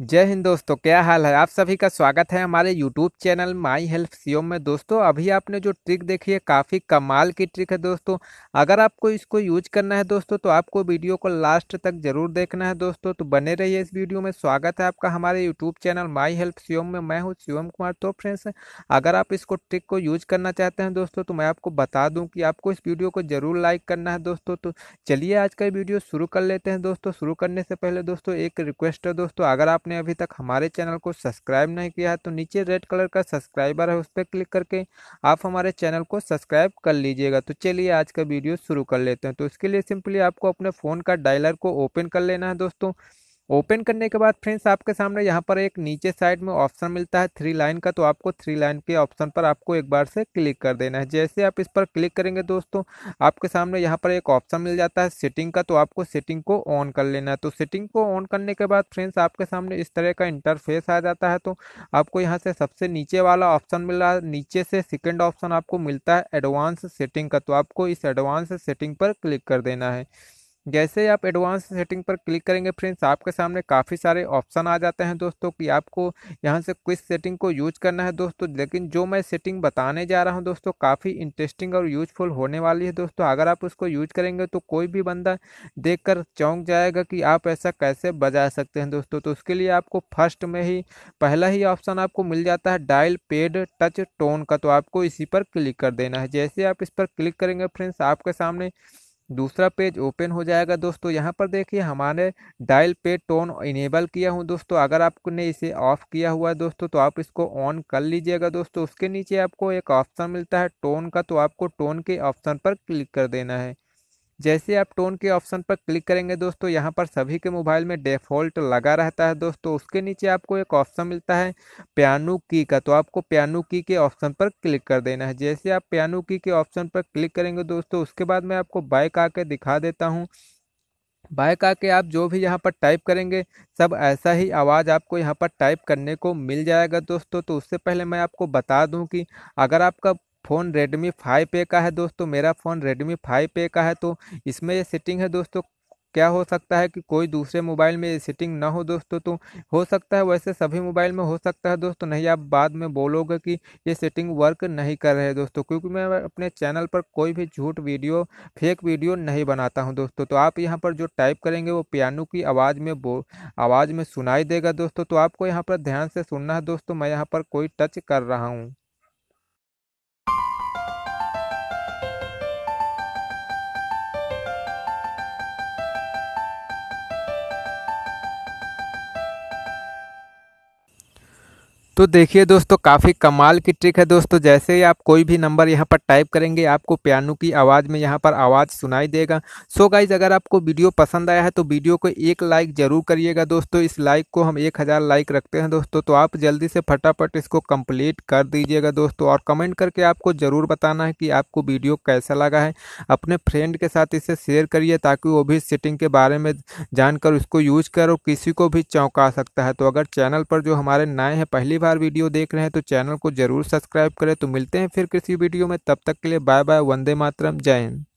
जय हिंद दोस्तों क्या हाल है आप सभी का स्वागत है हमारे यूट्यूब चैनल माई हेल्प सीओम में दोस्तों अभी आपने जो ट्रिक देखी है काफ़ी कमाल की ट्रिक है दोस्तों अगर आपको इसको यूज करना है दोस्तों तो आपको वीडियो को लास्ट तक जरूर देखना है दोस्तों तो बने रहिए इस वीडियो में स्वागत है आपका हमारे यूट्यूब चैनल माई हेल्प सीओम में मैं हूँ सीओम कुमार तो फ्रेंड्स अगर आप इसको ट्रिक को यूज करना चाहते हैं दोस्तों तो मैं आपको बता दूँ कि आपको इस वीडियो को ज़रूर लाइक करना है दोस्तों तो चलिए आज का वीडियो शुरू कर लेते हैं दोस्तों शुरू करने से पहले दोस्तों एक रिक्वेस्ट है दोस्तों अगर आप आपने अभी तक हमारे चैनल को सब्सक्राइब नहीं किया है तो नीचे रेड कलर का सब्सक्राइबर है उस पर क्लिक करके आप हमारे चैनल को सब्सक्राइब कर लीजिएगा तो चलिए आज का वीडियो शुरू कर लेते हैं तो उसके लिए सिंपली आपको अपने फ़ोन का डायलर को ओपन कर लेना है दोस्तों ओपन करने के बाद फ्रेंड्स आपके सामने यहाँ पर एक नीचे साइड में ऑप्शन मिलता है थ्री लाइन का तो आपको थ्री लाइन के ऑप्शन पर आपको एक बार से क्लिक कर देना है जैसे आप इस पर क्लिक करेंगे दोस्तों आपके सामने यहाँ पर एक ऑप्शन मिल जाता है सेटिंग का तो आपको सेटिंग को ऑन कर लेना है तो सेटिंग को ऑन करने के बाद फ्रेंड्स आपके सामने इस तरह का इंटरफेस आ जाता है तो आपको यहाँ से सबसे नीचे वाला ऑप्शन मिल रहा है नीचे से सेकेंड ऑप्शन आपको मिलता है एडवांस सेटिंग का तो आपको इस एडवांस सेटिंग पर क्लिक कर देना है जैसे आप एडवांस सेटिंग पर क्लिक करेंगे फ्रेंड्स आपके सामने काफ़ी सारे ऑप्शन आ जाते हैं दोस्तों कि आपको यहाँ से किस सेटिंग को यूज करना है दोस्तों लेकिन जो मैं सेटिंग बताने जा रहा हूँ दोस्तों काफ़ी इंटरेस्टिंग और यूजफुल होने वाली है दोस्तों अगर आप उसको यूज करेंगे तो कोई भी बंदा देख कर चौंक जाएगा कि आप ऐसा कैसे बजा सकते हैं दोस्तों तो उसके लिए आपको फर्स्ट में ही पहला ही ऑप्शन आपको मिल जाता है डायल पेड टच टोन का तो आपको इसी पर क्लिक कर देना है जैसे आप इस पर क्लिक करेंगे फ्रेंड्स आपके सामने दूसरा पेज ओपन हो जाएगा दोस्तों यहाँ पर देखिए हमारे डायल पे टोन इनेबल किया हूँ दोस्तों अगर आपने इसे ऑफ़ किया हुआ है दोस्तों तो आप इसको ऑन कर लीजिएगा दोस्तों उसके नीचे आपको एक ऑप्शन मिलता है टोन का तो आपको टोन के ऑप्शन पर क्लिक कर देना है जैसे आप टोन के ऑप्शन पर क्लिक करेंगे दोस्तों यहाँ पर सभी के मोबाइल में डिफ़ॉल्ट लगा रहता है दोस्तों उसके नीचे आपको एक ऑप्शन मिलता है पियानो की का तो आपको पियानो की के ऑप्शन पर क्लिक कर देना है जैसे आप पियानो की के ऑप्शन पर क्लिक करेंगे दोस्तों उसके बाद मैं आपको बाइक आके दिखा देता हूँ बाइक आके आप जो भी यहाँ पर टाइप करेंगे सब ऐसा ही आवाज़ आपको यहाँ पर टाइप करने को मिल जाएगा दोस्तों तो उससे पहले मैं आपको बता दूं कि अगर आपका फ़ोन रेडमी फाइव ए का है दोस्तों मेरा फ़ोन रेडमी फाइव ए का है तो इसमें ये सेटिंग है दोस्तों क्या हो सकता है कि कोई दूसरे मोबाइल में ये सेटिंग ना हो दोस्तों तो हो सकता है वैसे सभी मोबाइल में हो सकता है दोस्तों नहीं आप बाद में बोलोगे कि ये सेटिंग वर्क नहीं कर रहे दोस्तों क्योंकि मैं अपने चैनल पर कोई भी झूठ वीडियो फेक वीडियो नहीं बनाता हूं दोस्तों तो आप यहां पर जो टाइप करेंगे वो पियानो की आवाज़ में बो आवाज़ में सुनाई देगा दोस्तों तो आपको यहाँ पर ध्यान से सुनना है दोस्तों मैं यहाँ पर कोई टच कर रहा हूँ तो देखिए दोस्तों काफ़ी कमाल की ट्रिक है दोस्तों जैसे ही आप कोई भी नंबर यहाँ पर टाइप करेंगे आपको पियानो की आवाज़ में यहाँ पर आवाज़ सुनाई देगा सो गाइज अगर आपको वीडियो पसंद आया है तो वीडियो को एक लाइक ज़रूर करिएगा दोस्तों इस लाइक को हम एक हज़ार लाइक रखते हैं दोस्तों तो आप जल्दी से फटाफट इसको कम्प्लीट कर दीजिएगा दोस्तों और कमेंट करके आपको ज़रूर बताना है कि आपको वीडियो कैसा लगा है अपने फ्रेंड के साथ इसे शेयर करिए ताकि वो भी सेटिंग के बारे में जानकर उसको यूज करो किसी को भी चौंका सकता है तो अगर चैनल पर जो हमारे नए हैं पहली बार बार वीडियो देख रहे हैं तो चैनल को जरूर सब्सक्राइब करें तो मिलते हैं फिर किसी वीडियो में तब तक के लिए बाय बाय वंदे मातरम जय हिंद